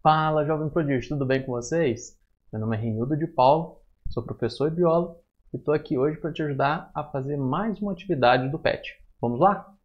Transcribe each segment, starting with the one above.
Fala, jovem prodígio, tudo bem com vocês? Meu nome é Renildo de Paulo, sou professor e biólogo e estou aqui hoje para te ajudar a fazer mais uma atividade do PET. Vamos lá?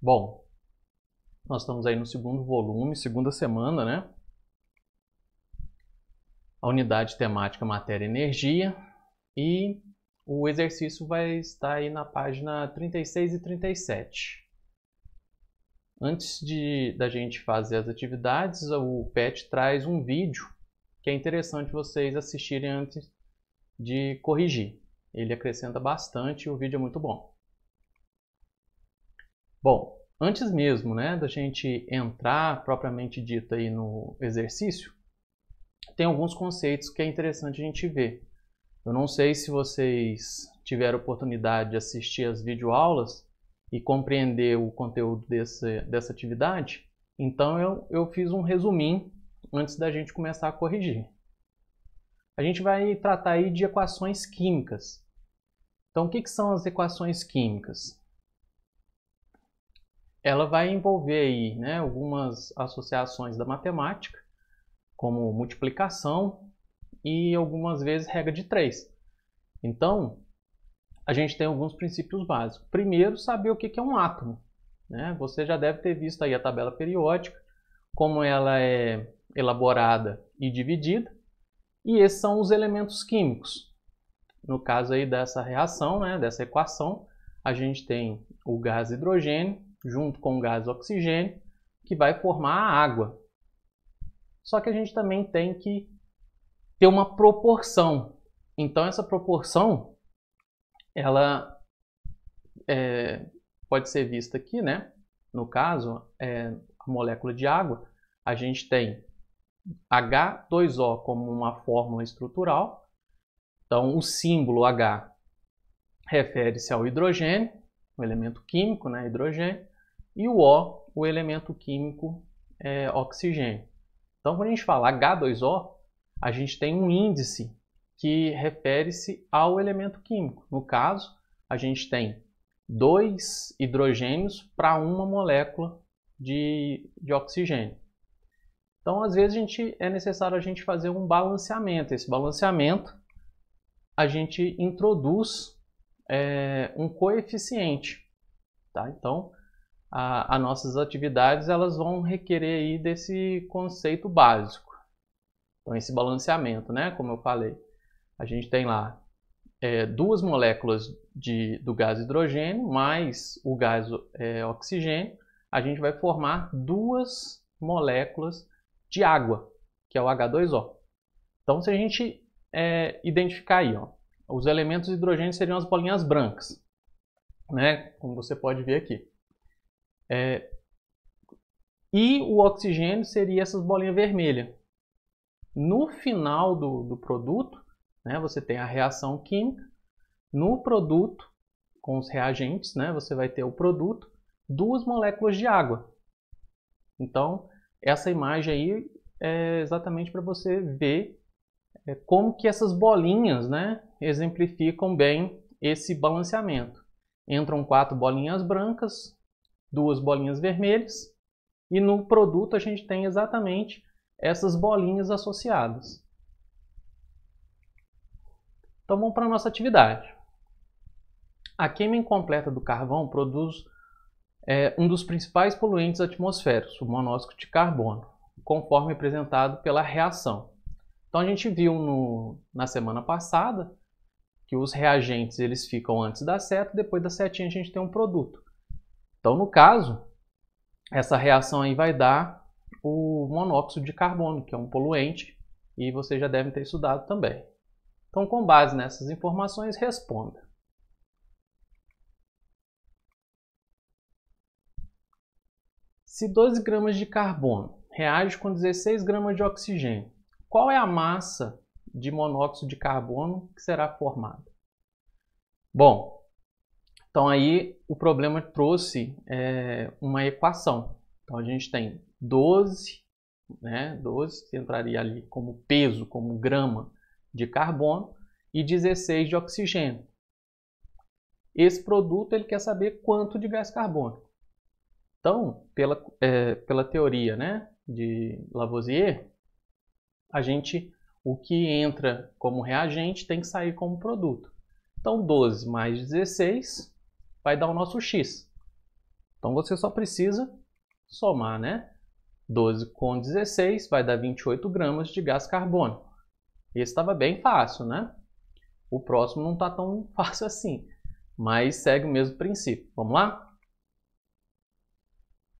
Bom, nós estamos aí no segundo volume, segunda semana, né? A unidade temática matéria e energia e o exercício vai estar aí na página 36 e 37. Antes de da gente fazer as atividades, o PET traz um vídeo que é interessante vocês assistirem antes de corrigir. Ele acrescenta bastante e o vídeo é muito bom. Bom, antes mesmo né, da gente entrar propriamente dito aí no exercício, tem alguns conceitos que é interessante a gente ver. Eu não sei se vocês tiveram oportunidade de assistir as videoaulas, e compreender o conteúdo desse, dessa atividade, então eu, eu fiz um resuminho antes da gente começar a corrigir. A gente vai tratar aí de equações químicas. Então, o que, que são as equações químicas? Ela vai envolver aí, né, algumas associações da matemática, como multiplicação e algumas vezes regra de três. Então, a gente tem alguns princípios básicos. Primeiro, saber o que é um átomo. Né? Você já deve ter visto aí a tabela periódica, como ela é elaborada e dividida. E esses são os elementos químicos. No caso aí dessa reação, né, dessa equação, a gente tem o gás hidrogênio junto com o gás oxigênio, que vai formar a água. Só que a gente também tem que ter uma proporção. Então essa proporção ela é, pode ser vista aqui, né? No caso, é, a molécula de água, a gente tem H2O como uma fórmula estrutural. Então, o símbolo H refere-se ao hidrogênio, o elemento químico, né, hidrogênio, e o O, o elemento químico é, oxigênio. Então, quando a gente fala H2O, a gente tem um índice que refere-se ao elemento químico. No caso, a gente tem dois hidrogênios para uma molécula de, de oxigênio. Então, às vezes, a gente, é necessário a gente fazer um balanceamento. Esse balanceamento, a gente introduz é, um coeficiente. Tá? Então, as nossas atividades elas vão requerer aí desse conceito básico. Então, esse balanceamento, né? como eu falei a gente tem lá é, duas moléculas de, do gás hidrogênio mais o gás é, oxigênio, a gente vai formar duas moléculas de água, que é o H2O. Então, se a gente é, identificar aí, ó, os elementos de hidrogênio seriam as bolinhas brancas, né? Como você pode ver aqui. É, e o oxigênio seria essas bolinhas vermelhas. No final do, do produto, né? Você tem a reação química no produto com os reagentes, né? Você vai ter o produto duas moléculas de água. Então essa imagem aí é exatamente para você ver é, como que essas bolinhas, né, exemplificam bem esse balanceamento. Entram quatro bolinhas brancas, duas bolinhas vermelhas e no produto a gente tem exatamente essas bolinhas associadas. Então vamos para a nossa atividade. A queima incompleta do carvão produz é, um dos principais poluentes atmosféricos, o monóxido de carbono, conforme apresentado pela reação. Então a gente viu no, na semana passada que os reagentes eles ficam antes da seta, depois da setinha a gente tem um produto. Então no caso, essa reação aí vai dar o monóxido de carbono, que é um poluente, e vocês já devem ter estudado também. Então, com base nessas informações, responda. Se 12 gramas de carbono reage com 16 gramas de oxigênio, qual é a massa de monóxido de carbono que será formada? Bom, então aí o problema trouxe é, uma equação. Então a gente tem 12, né, 12 que entraria ali como peso, como grama, de carbono e 16 de oxigênio. Esse produto ele quer saber quanto de gás carbônico. Então, pela, é, pela teoria né, de Lavoisier, a gente, o que entra como reagente tem que sair como produto. Então, 12 mais 16 vai dar o nosso X. Então, você só precisa somar, né? 12 com 16 vai dar 28 gramas de gás carbônico. Esse estava bem fácil, né? O próximo não está tão fácil assim, mas segue o mesmo princípio. Vamos lá?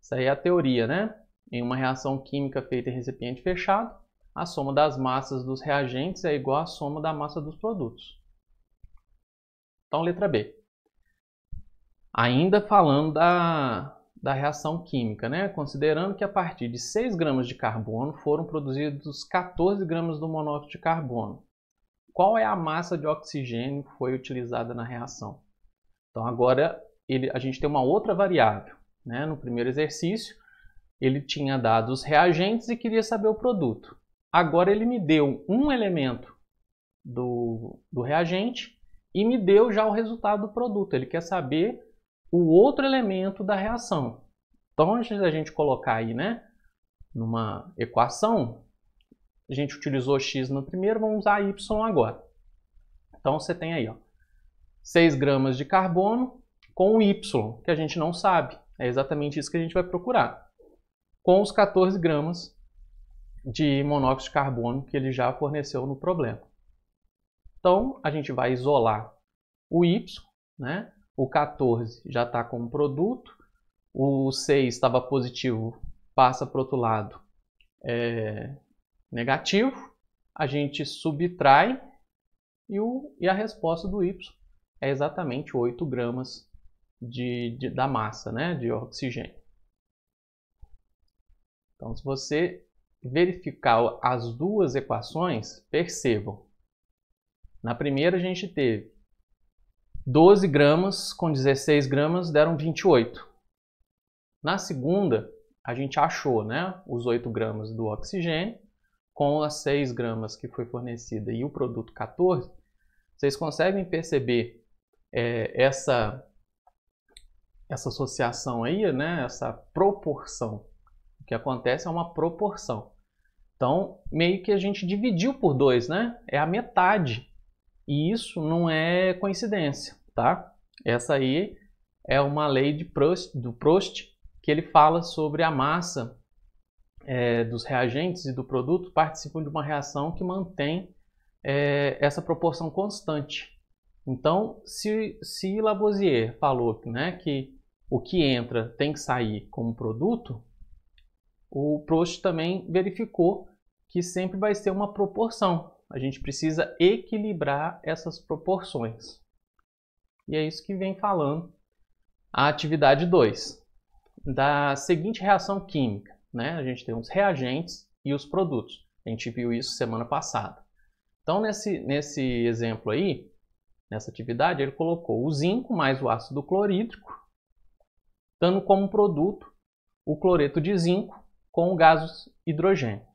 Essa aí é a teoria, né? Em uma reação química feita em recipiente fechado, a soma das massas dos reagentes é igual à soma da massa dos produtos. Então, letra B. Ainda falando da, da reação química, né? considerando que a partir de 6 gramas de carbono foram produzidos 14 gramas do monóxido de carbono. Qual é a massa de oxigênio que foi utilizada na reação? Então agora ele, a gente tem uma outra variável. Né? No primeiro exercício, ele tinha dado os reagentes e queria saber o produto. Agora ele me deu um elemento do, do reagente e me deu já o resultado do produto. Ele quer saber o outro elemento da reação. Então, antes da gente colocar aí, né, numa equação, a gente utilizou x no primeiro, vamos usar y agora. Então, você tem aí, ó, 6 gramas de carbono com o y, que a gente não sabe. É exatamente isso que a gente vai procurar. Com os 14 gramas de monóxido de carbono que ele já forneceu no problema. Então, a gente vai isolar o y, né? O 14 já está com um produto. O 6 estava positivo, passa para o outro lado é, negativo. A gente subtrai e, o, e a resposta do Y é exatamente 8 gramas de, de, da massa né, de oxigênio. Então, se você verificar as duas equações, percebam. Na primeira, a gente teve 12 gramas com 16 gramas deram 28. Na segunda, a gente achou né, os 8 gramas do oxigênio com as 6 gramas que foi fornecida e o produto 14. Vocês conseguem perceber é, essa, essa associação aí, né, essa proporção? O que acontece é uma proporção. Então, meio que a gente dividiu por 2, né? É a metade e isso não é coincidência, tá? Essa aí é uma lei de Proust, do Proust que ele fala sobre a massa é, dos reagentes e do produto participam de uma reação que mantém é, essa proporção constante. Então, se, se Lavoisier falou né, que o que entra tem que sair como produto, o Proust também verificou que sempre vai ser uma proporção. A gente precisa equilibrar essas proporções. E é isso que vem falando a atividade 2. Da seguinte reação química, né? A gente tem os reagentes e os produtos. A gente viu isso semana passada. Então, nesse, nesse exemplo aí, nessa atividade, ele colocou o zinco mais o ácido clorídrico, dando como produto o cloreto de zinco com o gás hidrogênio.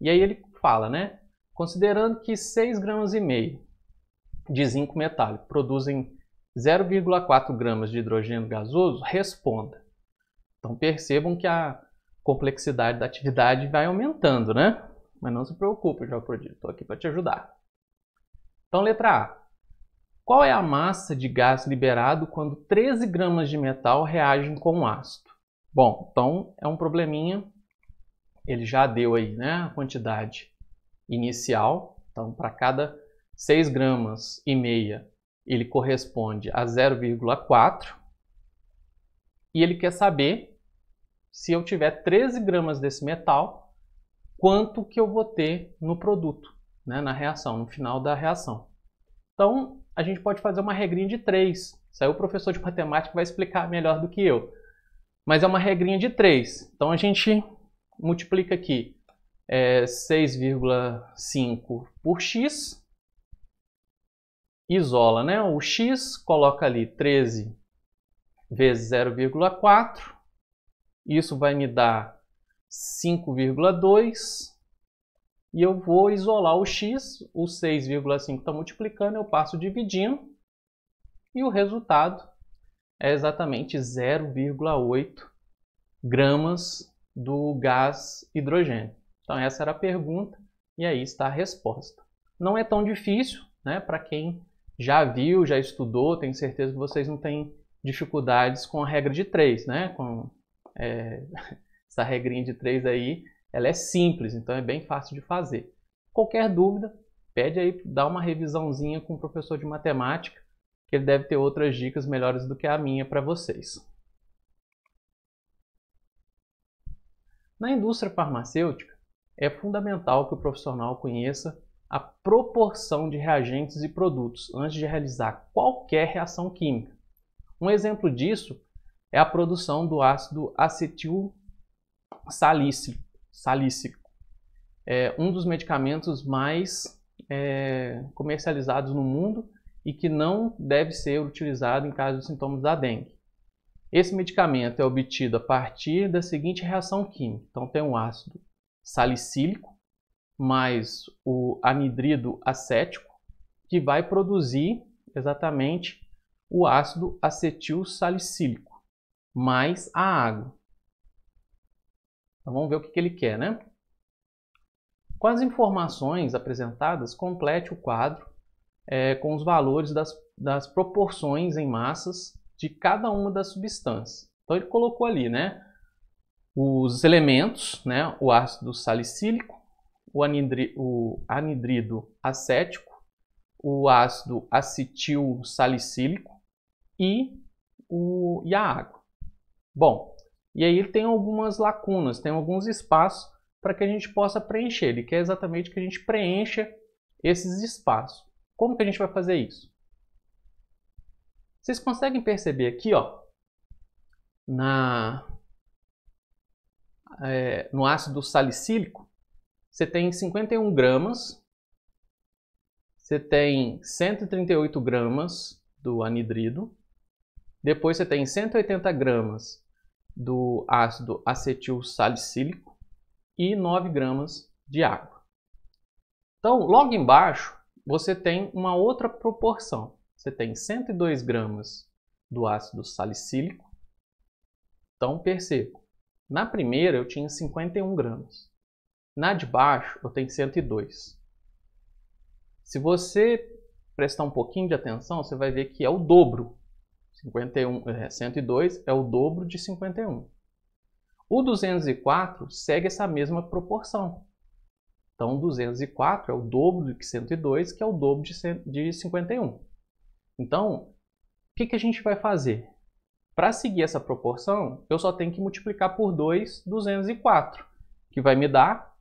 E aí ele fala, né? Considerando que 6,5 gramas e meio de zinco metálico produzem 0,4 gramas de hidrogênio gasoso, responda. Então percebam que a complexidade da atividade vai aumentando, né? Mas não se preocupe, Geoprodito, estou aqui para te ajudar. Então, letra A. Qual é a massa de gás liberado quando 13 gramas de metal reagem com o ácido? Bom, então é um probleminha, ele já deu aí né, a quantidade inicial. Então, para cada 6 gramas e meia, ele corresponde a 0,4. E ele quer saber se eu tiver 13 gramas desse metal, quanto que eu vou ter no produto, né, na reação, no final da reação. Então, a gente pode fazer uma regrinha de 3. Isso aí o professor de matemática vai explicar melhor do que eu. Mas é uma regrinha de 3. Então, a gente multiplica aqui é 6,5 por x, isola né, o x, coloca ali 13 vezes 0,4, isso vai me dar 5,2 e eu vou isolar o x, o 6,5 está multiplicando, eu passo dividindo e o resultado é exatamente 0,8 gramas do gás hidrogênio. Então essa era a pergunta e aí está a resposta. Não é tão difícil, né? Para quem já viu, já estudou, tenho certeza que vocês não têm dificuldades com a regra de três, né? Com é, essa regrinha de três aí, ela é simples, então é bem fácil de fazer. Qualquer dúvida, pede aí, dá uma revisãozinha com o professor de matemática, que ele deve ter outras dicas melhores do que a minha para vocês. Na indústria farmacêutica, é fundamental que o profissional conheça a proporção de reagentes e produtos antes de realizar qualquer reação química. Um exemplo disso é a produção do ácido acetil salícico, É um dos medicamentos mais é, comercializados no mundo e que não deve ser utilizado em caso de sintomas da dengue. Esse medicamento é obtido a partir da seguinte reação química. Então tem um ácido salicílico mais o anidrido acético, que vai produzir exatamente o ácido acetil salicílico mais a água. Então vamos ver o que, ele quer, né? Com as informações apresentadas, complete o quadro é, com os valores das, das proporções em massas de cada uma das substâncias. Então ele colocou ali, né? os elementos, né, o ácido salicílico, o, anidri, o anidrido acético, o ácido acetil salicílico e, o, e a água. Bom, e aí tem algumas lacunas, tem alguns espaços para que a gente possa preencher. Ele quer é exatamente que a gente preencha esses espaços. Como que a gente vai fazer isso? Vocês conseguem perceber aqui, ó, na, é, no ácido salicílico, você tem 51 gramas, você tem 138 gramas do anidrido, depois você tem 180 gramas do ácido acetil salicílico e 9 gramas de água. Então, logo embaixo, você tem uma outra proporção. Você tem 102 gramas do ácido salicílico. Então, perceba, na primeira eu tinha 51 gramas. Na de baixo eu tenho 102. Se você prestar um pouquinho de atenção, você vai ver que é o dobro. 51, é, 102 é o dobro de 51. O 204 segue essa mesma proporção. Então, 204 é o dobro de 102, que é o dobro de, 51. Então, o que, que a gente vai fazer? Para seguir essa proporção, eu só tenho que multiplicar por 2, 204, que vai me dar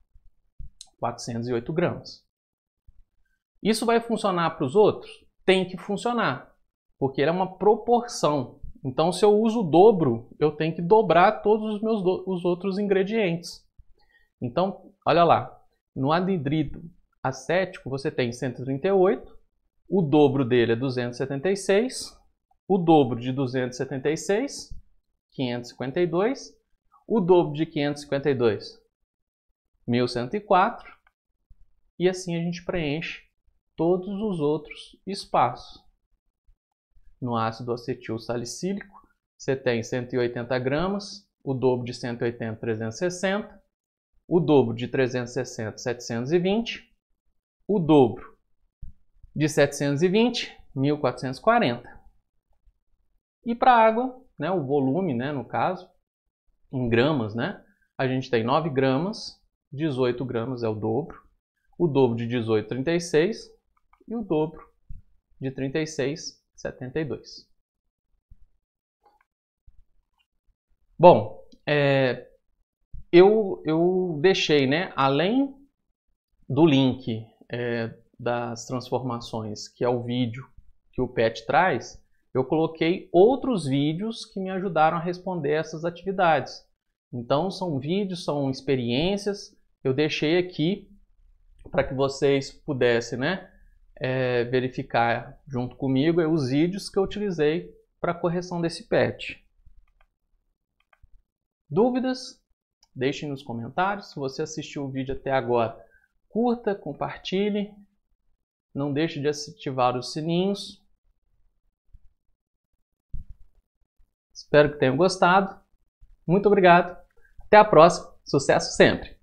408 gramas. Isso vai funcionar para os outros? Tem que funcionar, porque ele é uma proporção. Então, se eu uso o dobro, eu tenho que dobrar todos os meus os outros ingredientes. Então, olha lá, no anidrido acético você tem 138, o dobro dele é 276, o dobro de 276, 552, o dobro de 552, 1104, e assim a gente preenche todos os outros espaços. No ácido acetil salicílico, você tem 180 gramas, o dobro de 180, 360, o dobro de 360, 720, o dobro de 720, 1440. E para a água, né, o volume, né, no caso, em gramas, né, a gente tem 9 gramas, 18 gramas é o dobro, o dobro de 18, 36 e o dobro de 36, 72. Bom, é, eu, eu deixei, né, além do link é, das transformações, que é o vídeo que o PET traz, eu coloquei outros vídeos que me ajudaram a responder essas atividades. Então, são vídeos, são experiências. Eu deixei aqui para que vocês pudessem né, é, verificar junto comigo os vídeos que eu utilizei para correção desse PET. Dúvidas? Deixem nos comentários. Se você assistiu o vídeo até agora, curta, compartilhe. Não deixe de ativar os sininhos Espero que tenham gostado. Muito obrigado. Até a próxima. Sucesso sempre!